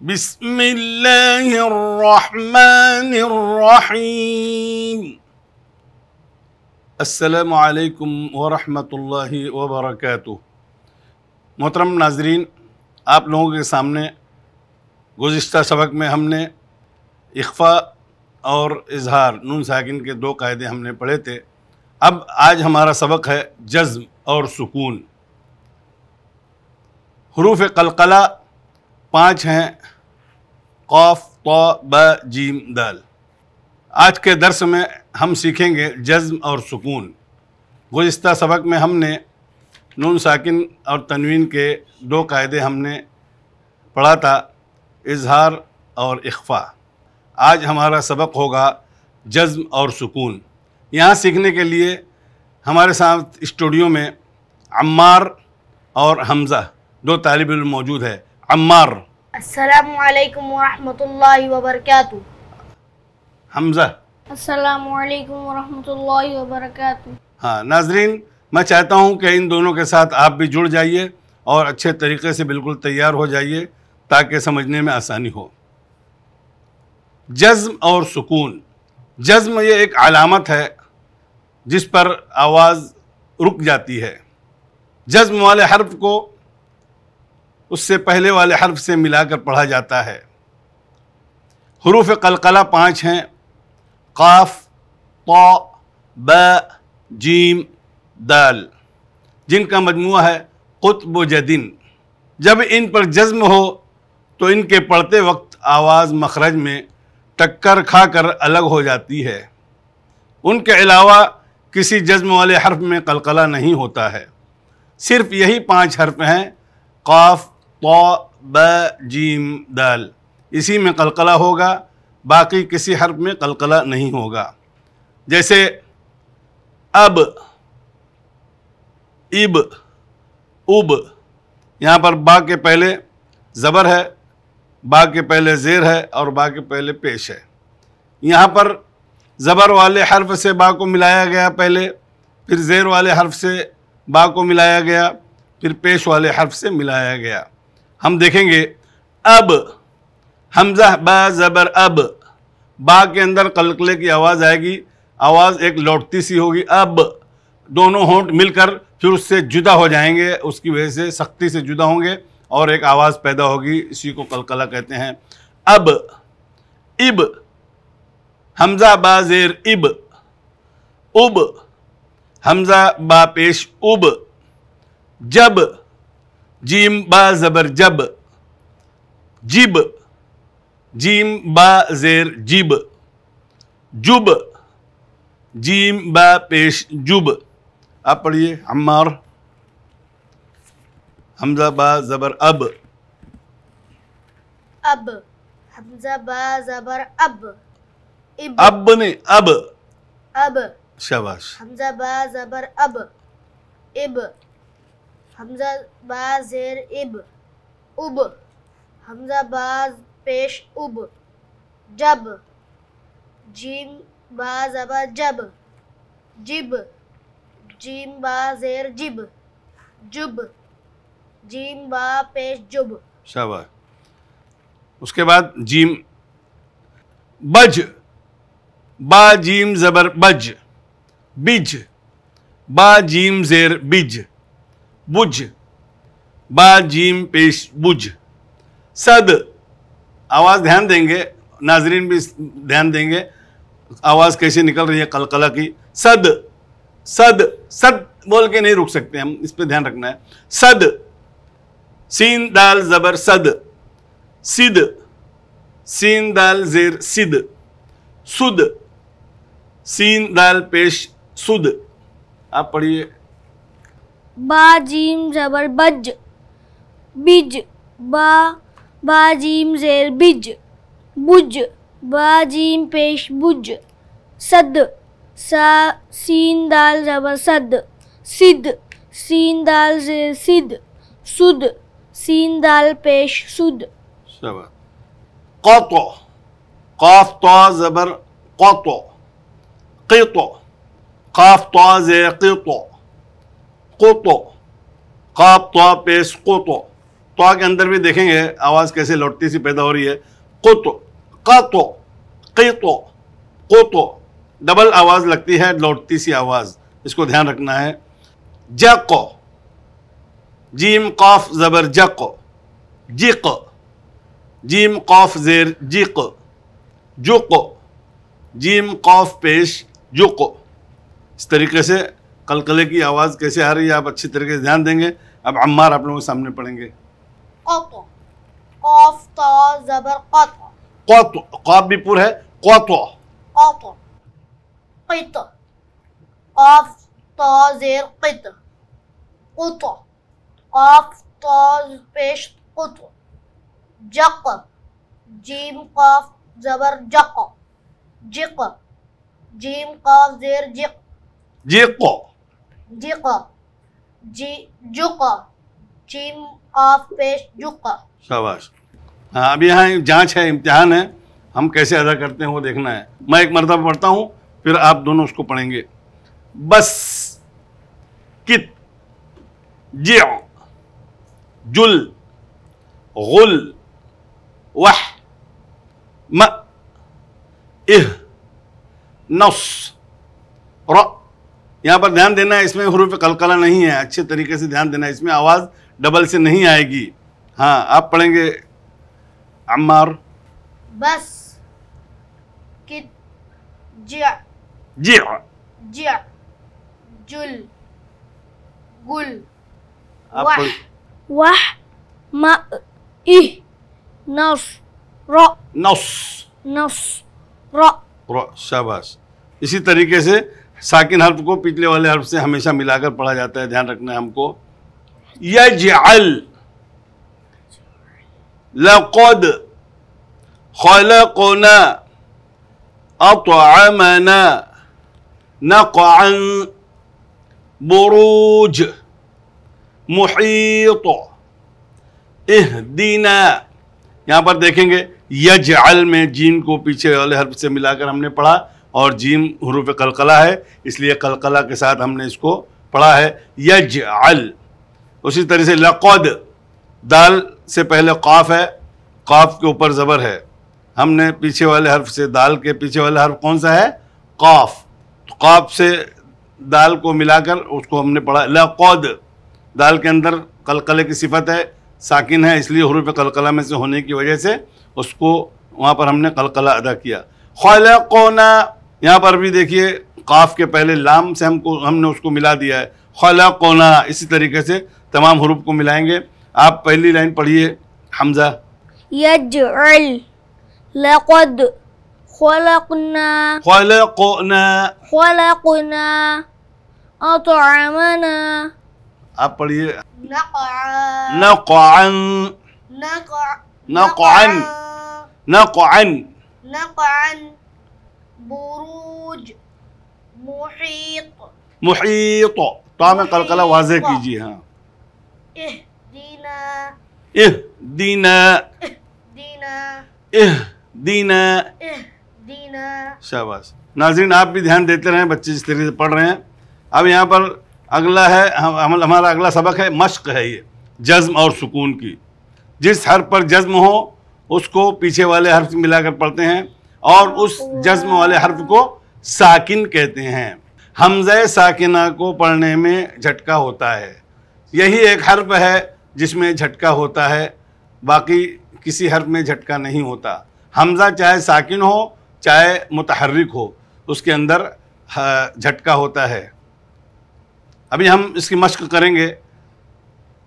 بسم الله الرحمن الرحيم السلام عليكم ورحمة الله وبركاته मोहतरम नाजरीन आप लोगों के सामने गुज्त सबक में हमने इख्फा और इजहार नून साकिन के दो कायदे हमने पढ़े थे अब आज हमारा सबक है जज्म और सुकून हरूफ कलकला पांच हैं कौफ तो ब जीम दल आज के दर्स में हम सीखेंगे जज्म और सुकून गुज्त सबक में हमने नून साकिन और तनवीन के दो कायदे हमने पढ़ा था इजहार और इख्फा आज हमारा सबक होगा जज्म और सुकून यहाँ सीखने के लिए हमारे साथ स्टूडियो में अम्मार और हमज़ा दो तालब मौजूद है अम्मार हाँ नाजरीन मैं चाहता हूँ कि इन दोनों के साथ आप भी जुड़ जाइए और अच्छे तरीके से बिल्कुल तैयार हो जाइए ताकि समझने में आसानी हो जज्म और सुकून जज्म ये एक अलामत है जिस पर आवाज़ रुक जाती है जज्म वाले हर्फ को उससे पहले वाले हर्फ से मिलाकर पढ़ा जाता है हरूफ कलकला पाँच हैं काफ तो ब जीम दल जिनका मजमू है कुतब जदिन जब इन पर जज्म हो तो इनके पढ़ते वक्त आवाज़ मखरज में टक्कर खाकर अलग हो जाती है उनके अलावा किसी जज्म वाले हर्फ में कलकला नहीं होता है सिर्फ यही पांच हर्फ हैं काफ तो ब जीम इसी में कलकला होगा बाकी किसी हर्फ में कलकला नहीं होगा जैसे अब इब उब यहाँ पर बा के पहले ज़बर है बा के पहले ज़ेर है और बा के पहले पेश है यहाँ पर ज़बर वाले हर्फ से बा को मिलाया गया पहले फिर ज़ेर वाले हर्फ से बा को मिलाया गया फिर पेश वाले हर्फ से मिलाया गया हम देखेंगे अब हमजा बा ज़बर अब बा के अंदर कलकले की आवाज़ आएगी आवाज़ एक लौटती सी होगी अब दोनों होंठ मिलकर फिर उससे जुदा हो जाएंगे उसकी वजह से सख्ती से जुदा होंगे और एक आवाज़ पैदा होगी इसी को कलकला कहते हैं अब इब हमजा बा जेर इब उब हमजा बा पेश उब जब جيم با زبر جب جيب جيم با زير جيب جب جيم با پیش جب آپ پڑھیے عمار حمزہ با زبر اب اب حمزہ با زبر اب اب نے اب اب شاباش حمزہ با زبر اب اب हमजा बा जेर इब उब हमजा बाज पेश उब जब जीम बा जबा जब जिब जीम बा जेर जिब जुब जीम बा पेश जुब शाबाश उसके बाद जीम बज बा जीम जबर बज बिज बा जीम जेर बिज बुझ बा जीम पेश बुझ सद आवाज़ ध्यान देंगे नाजरीन भी ध्यान देंगे आवाज़ कैसे निकल रही है कलकला की सद सद सद बोल के नहीं रुक सकते हम इस पर ध्यान रखना है सद सीन दाल ज़बर सद सिद सीन दाल जेर सिद सुद सीन दाल पेश सुद आप पढ़िए बा जीम जबर बज बिज बा बा जीम जेर बिज बुज बा जीम पेश बुज सद सा सीन दाल जबर सद सिद सीन दाल जेर सिद सुद सीन दाल पेश सुद शबा قطع قاف طا زبر قطع قطع قاف طا زي قطع कोतो काप तो पेश कोतो तो के अंदर भी देखेंगे आवाज़ कैसे लौटती सी पैदा हो रही है कोतो का तो तो कोतो डबल आवाज़ लगती है लौटती सी आवाज़ इसको ध्यान रखना है जको जीम काफ ज़बर जको जिक जीम काफ जेर जिक जुको जीम काफ पेश जुको इस तरीके से कलकले की आवाज़ कैसे आ रही है आप अच्छी तरीके से ध्यान देंगे अब अम्मार आप लोगों के सामने पढ़ेंगे कौफ भी पुर है कौतो जीम कॉफ जबर जक जिक जीम कॉफ जेर जिक जिको शाबाश हाँ, अब यहाँ जांच है इम्तिहान है हम कैसे अदा करते हैं वो देखना है मैं एक मरतबा पढ़ता हूँ फिर आप दोनों उसको पढ़ेंगे बस कित जिय जुल गुल वह म इह नस र यहाँ पर ध्यान देना है इसमें हरूफ कलकला नहीं है अच्छे तरीके से ध्यान देना है इसमें आवाज़ डबल से नहीं आएगी हाँ आप पढ़ेंगे अमार बस कि जिया जिया जिया जुल गुल वाह वाह इह नस रो नस नस रो रो शाबाश इसी तरीके से साकिन हर्फ को पिछले वाले हर्फ से हमेशा मिलाकर पढ़ा जाता है ध्यान रखना है हमको यजअल लकद न अतमना नक़न बुरूज मुहीत इहदीना यहाँ पर देखेंगे यजअल में जीन को पीछे वाले हर्फ से मिलाकर हमने पढ़ा और जीम हरूफ कलकला है इसलिए कलकला के साथ हमने इसको पढ़ा है यज अल उसी तरह से लकौद दाल से पहले काफ है काफ के ऊपर ज़बर है हमने पीछे वाले हर्फ से दाल के पीछे वाला हर्फ कौन सा है काफ तो काफ से दाल को मिलाकर उसको हमने पढ़ा लकौद दाल के अंदर कलकले की सिफत है साकिन है इसलिए हरूफ कलकला में से होने की वजह से उसको वहाँ पर हमने कलकला अदा किया खलकोना यहाँ पर भी देखिए काफ के पहले लाम से हमको हमने उसको मिला दिया है खला कोना इसी तरीके से तमाम हरूफ को मिलाएंगे आप पहली लाइन पढ़िए हमजा यजल लकद खलकना खलकना खलकना आप पढ़िए न बुरूज मुहीत कल ताम कलकला वाजे कीजिए हाँ इह दीना इह दीना इह दीना इह दीना इह दीना नाजरीन आप भी ध्यान देते रहे बच्चे जिस तरीके से पढ़ रहे हैं अब यहाँ पर अगला है हम, हमारा अगला सबक है मश्क है ये जज्म और सुकून की जिस हर पर जज्म हो उसको पीछे वाले हर्फ मिलाकर पढ़ते हैं और उस जज्म वाले हर्फ को साकिन कहते हैं हमज़े साकिना को पढ़ने में झटका होता है यही एक हर्फ है जिसमें झटका होता है बाकी किसी हर्फ में झटका नहीं होता हमज़ा चाहे साकिन हो चाहे मुतहरक हो उसके अंदर झटका होता है अभी हम इसकी मश्क करेंगे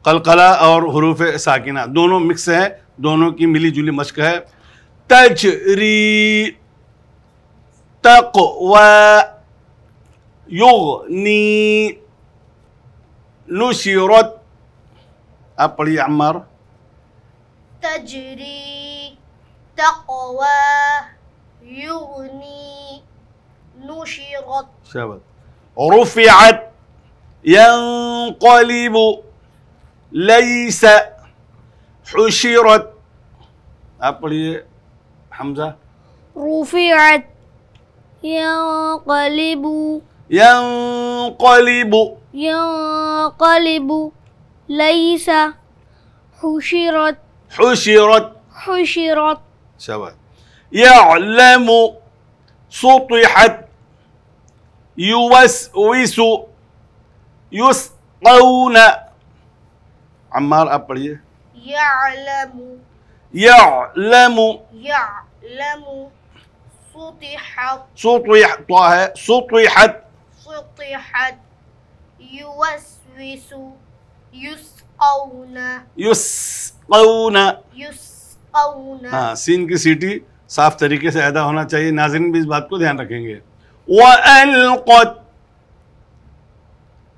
कलकला और हरूफ साकिना दोनों मिक्स है दोनों की मिली जुली मश्क है تجري تقوى يغني نشرت أبل li Ammar تجري تقوى يغني نشرت شبت رفعت ينقلب ليس حشرت apa li حمزة رفعت ينقلب ينقلب ينقلب ليس حشرت حشرت حشرت سواء يعلم سطحت يوسوس يسقون عمار أبريه يعلم يعلم يعلم سطحت سطح سطحت سطحت يوسوس يسقون يسقون يسقون سين scene की صاف साफ سے ادا ہونا چاہیے ناظرین بھی اس بات کو دھیان رکھیں گے وألقت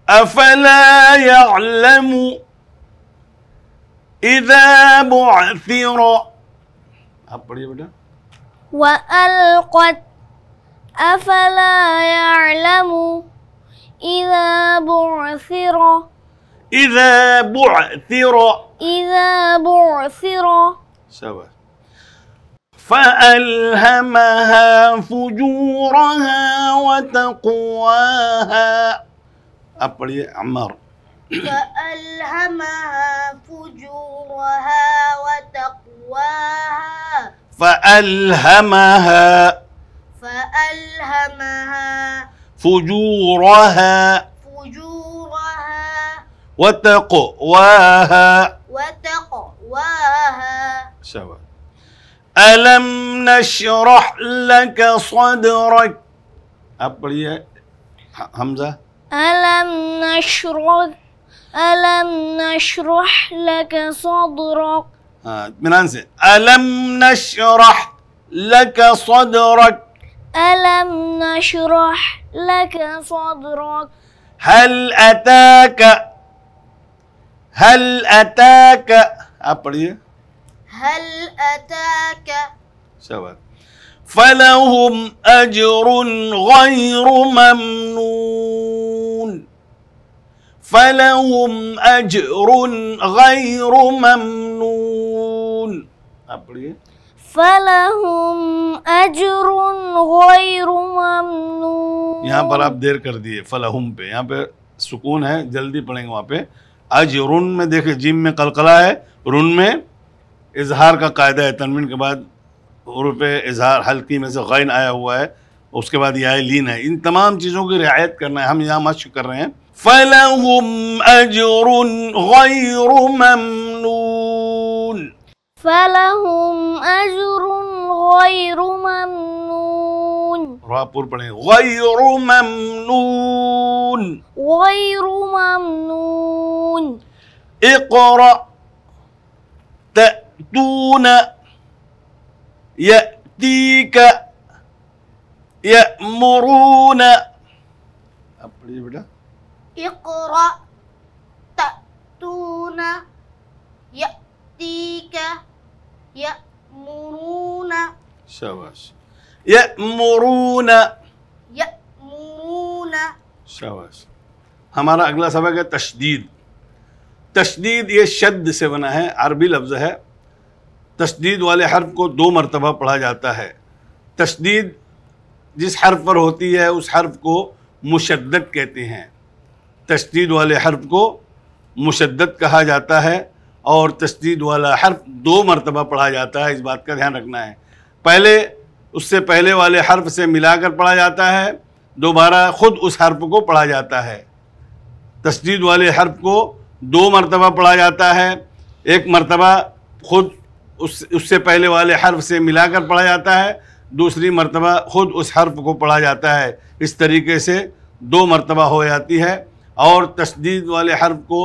أفلا يعلم إذا بعثر أبري وألقت أفلا يعلم إذا بعثر إذا بعثر إذا بعثر سوا فألهمها فجورها وتقواها أبري عمر فألهمها فجورها وتقواها فألهمها فألهمها فجورها فجورها وتقواها وتقواها سواء ألم نشرح لك صدرك أبلي حمزة ألم نشرح ألم نشرح لك صدرك آه بننزل ألم نشرح لك صدرك ألم نشرح لك صدرك هل أتاك هل أتاك أبري هل أتاك سواء فلهم أجر غير ممنون फलहुम आप पढ़िए यहाँ पर आप देर कर दिए फलहुम पे यहाँ पे सुकून है जल्दी पढ़ेंगे वहाँ पे अजरुन में देखे जिम में कलकला है रुन में इजहार का कायदा है तनमीन के बाद रुपये इजहार हल्की में से गैन आया हुआ है उसके बाद यह लीन है इन तमाम चीज़ों की रियायत करना है हम यहाँ मश्क कर रहे हैं فلهم أجر غير ممنون فلهم أجر غير ممنون رابور بني غير ممنون غير ممنون اقرأ تأتون يأتيك يأمرون اقرأ تأتون يأتيك يأمرون شاباش يأمرون يأمرون शाबाश हमारा अगला सबक है तशदीद तशदीद ये शब्द से बना है अरबी लफ्ज़ है तशदीद वाले हर्फ को दो मरतबा पढ़ा जाता है तशदीद जिस हर्फ पर होती है उस हर्फ को मुशद्दत कहते हैं तशदीद वाले हर्फ को मुशद्दत कहा जाता है और तशदीद वाला हर्फ दो मरतबा पढ़ा जाता है इस बात का ध्यान रखना है पहले उससे पहले वाले हर्फ से मिलाकर पढ़ा जाता है दोबारा ख़ुद उस हर्फ को पढ़ा जाता है तशदीद वाले हर्फ को दो मरतबा पढ़ा जाता है एक मरतबा ख़ुद उस उससे पहले वाले हर्फ से मिलाकर पढ़ा जाता है दूसरी मरतबा ख़ुद उस हर्फ को पढ़ा जाता है इस तरीके से दो मरतबा हो जाती है और तशदीद वाले हर्फ को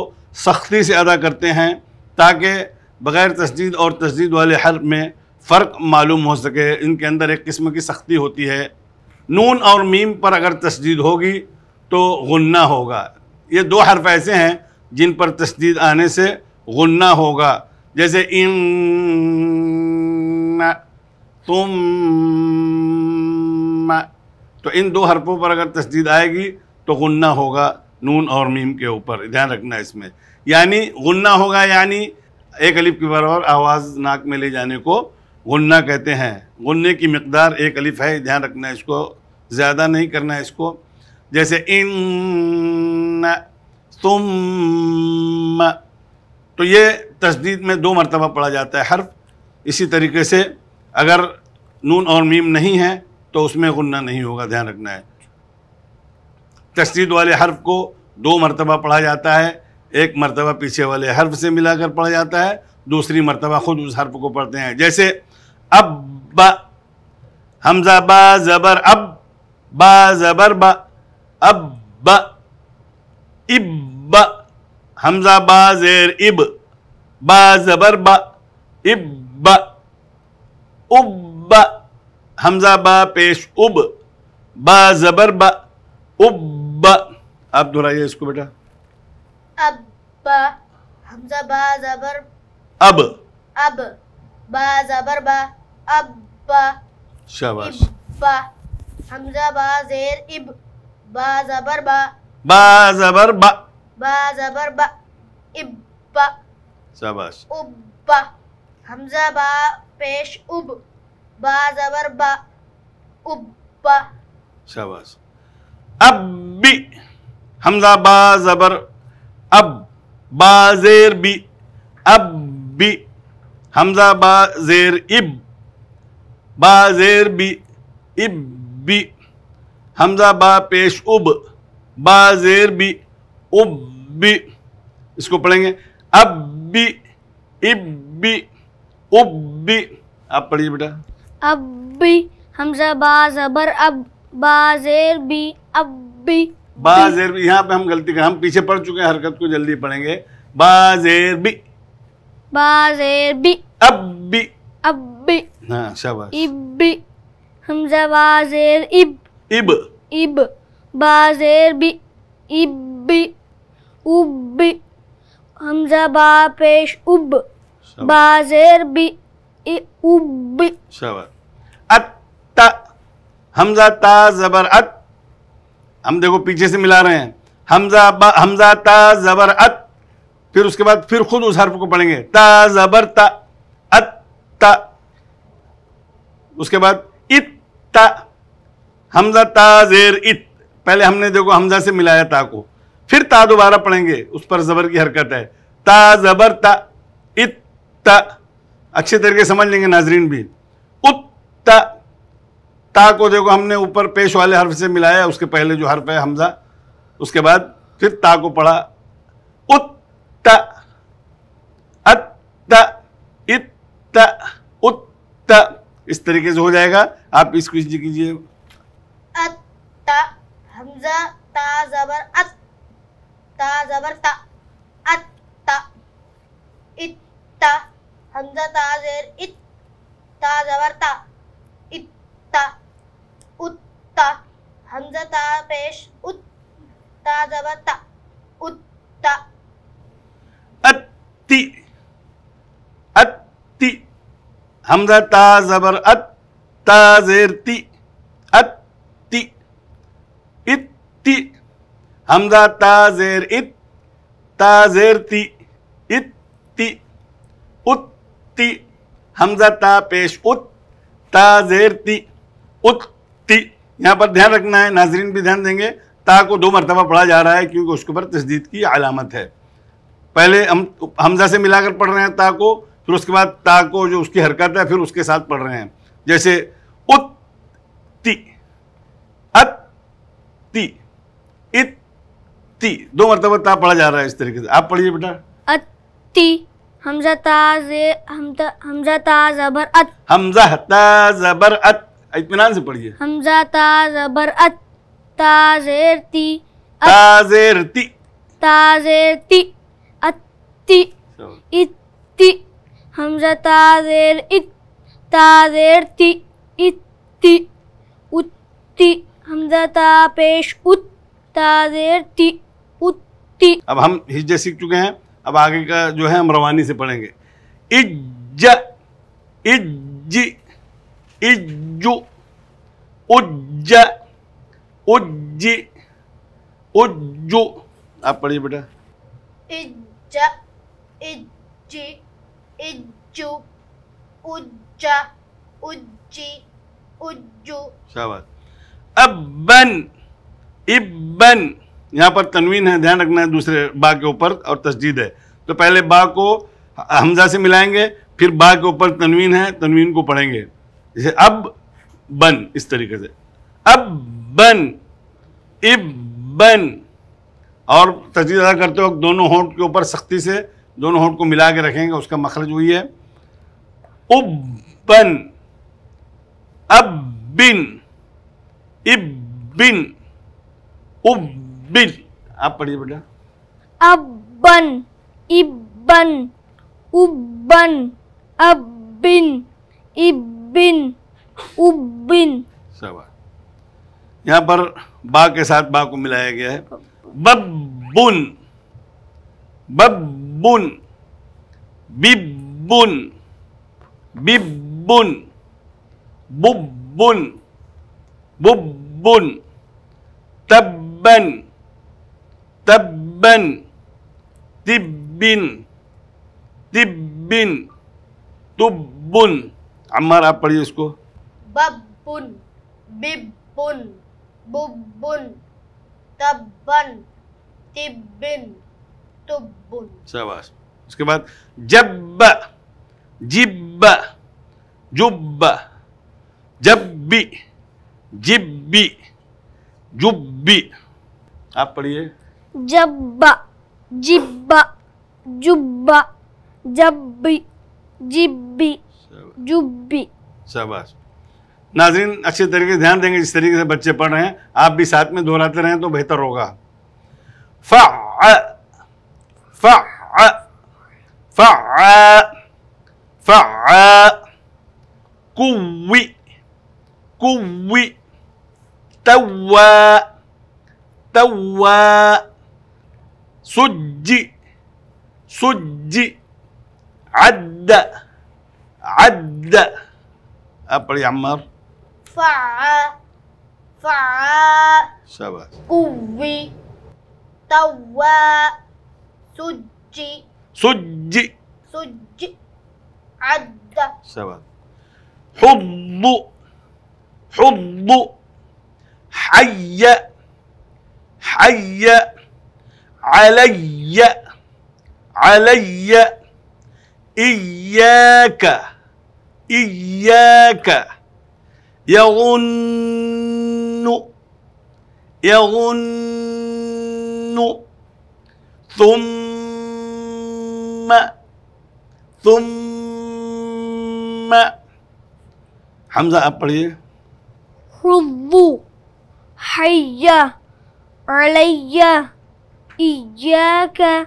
सख्ती से अदा करते हैं ताकि बग़ैर तशदीद और तशदीद वाले हर्फ में फ़र्क मालूम हो सके इनके अंदर एक किस्म की सख्ती होती है नून और मीम पर अगर तशदीद होगी तो गुन्ना होगा ये दो हर्फ ऐसे हैं जिन पर तशदीद आने से गुन्ना होगा जैसे इन तुम तो इन दो हरफों पर अगर तशदीद आएगी तो गुन्ना होगा नून और मीम के ऊपर ध्यान रखना इसमें यानी गुन्ना होगा यानी एक अलिफ के बराबर आवाज़ नाक में ले जाने को गुन्ना कहते हैं गुन्ने की मकदार एक अलिफ है ध्यान रखना इसको ज़्यादा नहीं करना है इसको जैसे इन तुम तो ये तस्दीद में दो मरतबा पढ़ा जाता है हर्फ इसी तरीके से अगर नून और मीम नहीं है तो उसमें गुन्ना नहीं होगा ध्यान रखना है तशदीद वाले हर्फ को दो मरतबा पढ़ा जाता है एक मरतबा पीछे वाले हर्फ से मिलाकर पढ़ा जाता है दूसरी मरतबा ख़ुद उस हर्फ को पढ़ते हैं जैसे अब बा हमजा बा ज़बर अब बा ज़बर बा अब ब इब ब हमजा बा जेर इब बा ज़बर बा इब ब उब ब हमजा बा पेश उब बा ज़बर बा उब आप दोहराइए इसको बेटा अब अब अब बा अब शाबाश हमजा बा जेर इब बा जबर बा बा जबर बा बा जबर बा इब बा शाबाश उब बा हमजा बा पेश उब बा जबर बा उब बा शाबाश अब बी हमजा बाबर अब बाजेर बी अब बी हमजा बाजेर इब बाजेर बी इब बी हमजा बा पेश उब बाजेर बी उब बी इसको पढ़ेंगे अब बी इब बी उब बी आप पढ़िए बेटा अब बी हमजा बाबर अब बा बी अभी बाजेर भी यहाँ पे हम गलती कर हम पीछे पड़ चुके हैं हरकत को जल्दी पढ़ेंगे बाजेर भी बाजेर भी अब भी अब भी हाँ शाबाश इब्बी हम बाजेर इब इब इब बाजेर भी इब्बी उब हमजा बा पेश उब बाजेर भी उब शाबाश अत्ता हमजा ता जबर अत हम देखो पीछे से मिला रहे हैं हमजा हमजा ता जबर अत फिर उसके बाद फिर खुद उस हर्फ को पढ़ेंगे ता जबर ता अत ता उसके बाद इत ता हमजा ता जेर इत पहले हमने देखो हमजा से मिलाया ता को फिर ता दोबारा पढ़ेंगे उस पर जबर की हरकत है ता जबर ता इत ता अच्छे तरीके समझ लेंगे नाजरीन भी उत ता ता को देखो हमने ऊपर पेश वाले हर्फ से मिलाया उसके पहले जो हर्फ है हमजा उसके बाद फिर ता को पढ़ा उत्त अत्त इत्त उत्त इस तरीके से हो जाएगा आप इसको इसी कीजिए हमजा ता जबर अत ता जबर ता अत ता इत ता हमजा ता जेर इत ता जबर ता उत्ता उत्ता हमजता पेश उत्ता जबता उत्ता अत्ति अत्ति हमजा ता जबर अत ता जेर ति अत्ति इत्ति हमजा ता जेर इत ता जेर ति इत्ति उत्ति हमजा ता पेश उत ता जेर ति यहाँ पर ध्यान रखना है नाजरीन भी ध्यान देंगे ता को दो मरतबा पढ़ा जा रहा है क्योंकि उसके ऊपर तस्दीद की अलामत है पहले हम हमजा से मिलाकर पढ़ रहे हैं ता को फिर उसके बाद ता को जो उसकी हरकत है फिर उसके साथ पढ़ रहे हैं जैसे उत्ती अत्ती इत्ती दो मरतबा ता पढ़ा जा रहा है इस तरीके से आप पढ़िए बेटा अत्ती हमजा ताज हमजा ताज अबर अत हमजा ताज अबर अत इतमान से पढ़िए हमजा ताजबर ताजेरती अत्ती इत्ती हमजा ताजेर इत इत्ती उत्ती हमजा ता पेश उत उत्ती अब हम हिज्जे सीख चुके हैं अब आगे का जो है हम रवानी से पढ़ेंगे इज्ज इज्जी इज्जु उज्ज उज्ज उज्जु आप पढ़िए बेटा इज्ज इज्ज इज्जु उज्ज उज्ज उज्जु शाबाश अबन इबन यहाँ पर तनवीन है ध्यान रखना है दूसरे बा के ऊपर और तस्दीद है तो पहले बा को हमजा से मिलाएंगे फिर बा के ऊपर तनवीन है तनवीन को पढ़ेंगे जैसे अब बन इस तरीके से अब बन इब बन और तजदीद अदा करते वक्त दोनों होंठ के ऊपर सख्ती से दोनों होंठ को मिला के रखेंगे उसका मखरज वही है बन अब बिन इब बिन उब बिन आप पढ़िए बेटा अब उब बन उबन बिन इब उबिन उबिन यहाँ पर बा के साथ बा को मिलाया गया है बब्बुन बब्बुन बिब्बुन बिब्बुन बुबुन बुबुन तब्बन तब्बन तिब्बिन तिब्बिन तुब्बुन अम्मा आप पढ़िए इसको बबुन बिबुन बुबुन तबन तिबिन तुबुन शाबाश उसके बाद जब जिब जुब जब्बी जिब्बी जुब्बी आप पढ़िए जब जिब्बा जुब्बा जब्बी जिब्बी जुब्बी शाबाश नाजरीन अच्छे तरीके से ध्यान देंगे जिस तरीके से बच्चे पढ़ रहे हैं आप भी साथ में दोहराते रहें तो बेहतर होगा फ फ सुज्जी सुज्जी अद्द عد أبري يا عمار فع فع سبع قوي توا سجي سجي سجي عد سبع حض حض حي حي علي علي إياك إياك يظن يظن ثم ثم حمزة أبري حظ حي علي إياك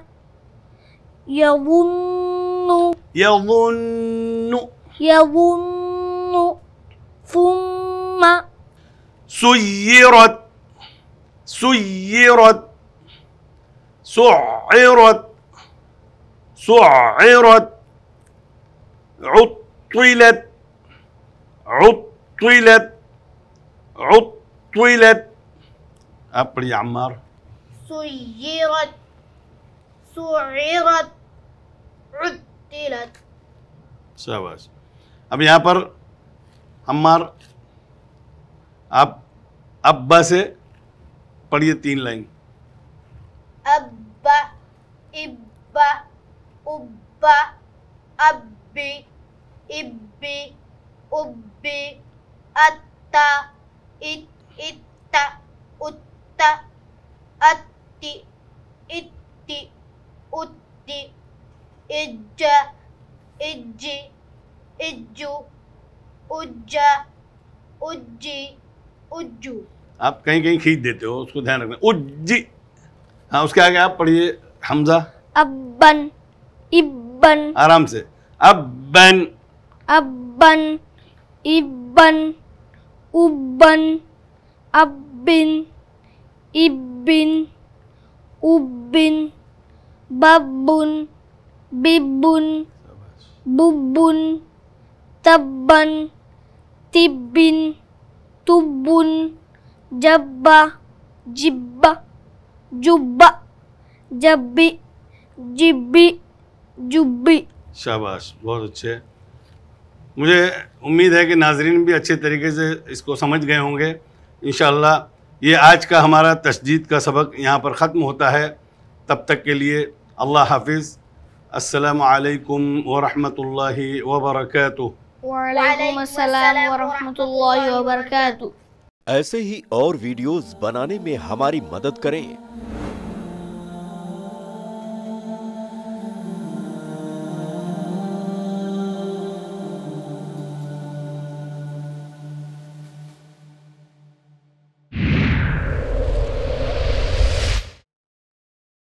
يظن يظن يظن ثم سيرت سيرت سعرت سعرت عطلت عطلت عطلت أبل يا عمار سيرت سعرت عطلت سواسي अब यहाँ पर हमार आप अब्बा से पढ़िए तीन लाइन अब्बा इब्बा उब्बा अब्बी इब्बी उब्बी अत्ता इत इत्ता उत्ता अत्ति इत्ति उत्ति इज्जा इज्जी इज्जु उज्जा उज्जी उज्जू आप कहीं कहीं खींच देते हो उसको ध्यान रखना उज्जी हाँ उसके आगे आप पढ़िए हमजा अब्बन इब्बन आराम से अब्बन अब्बन इब्बन उब्बन अब्बिन इब्बिन उब्बिन बब्बुन बिब्बुन बुब्बुन तब्बन तिब्बिन तुब्बुन जब्बा जिब्बा जुब्बा जब्बी जिब्बी जुब्बी शाबाश बहुत अच्छे मुझे उम्मीद है कि नाजरीन भी अच्छे तरीके से इसको समझ गए होंगे इन ये आज का हमारा तशदीद का सबक यहाँ पर ख़त्म होता है तब तक के लिए अल्लाह हाफिज़ अल्लाम असलकम वरहमल वर्का वालेकुम ऐसे ही और वीडियोस बनाने में हमारी मदद करें